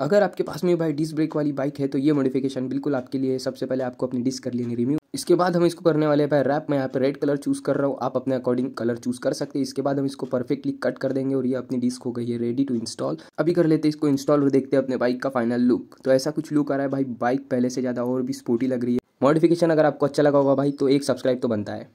अगर आपके पास में भाई डिस्क ब्रेक वाली बाइक है तो ये मॉडिफिकेशन बिल्कुल आपके लिए सबसे पहले आपको अपनी डिस्क कर लेनी रिम्यू इसके बाद हम इसको करने वाले भाई रैप मैं यहाँ पे रेड कलर चूज़ कर रहा हूँ आप अपने अकॉर्डिंग कलर चूज़ कर सकते हैं इसके बाद हम इसको परफेक्टली कट कर देंगे और ये अपनी डिस्क हो गई है रेडी टू इंस्टॉल अभी कर लेते हैं इसको इंस्टॉल और देखते हैं अपने बाइक का फाइनल लुक तो ऐसा कुछ लुक आ रहा है भाई बाइक पहले से ज़्यादा और भी स्पोर्टी लग रही है मॉडिफिकेशन अगर आपको अच्छा लगा होगा भाई तो एक सब्सक्राइब तो बनता है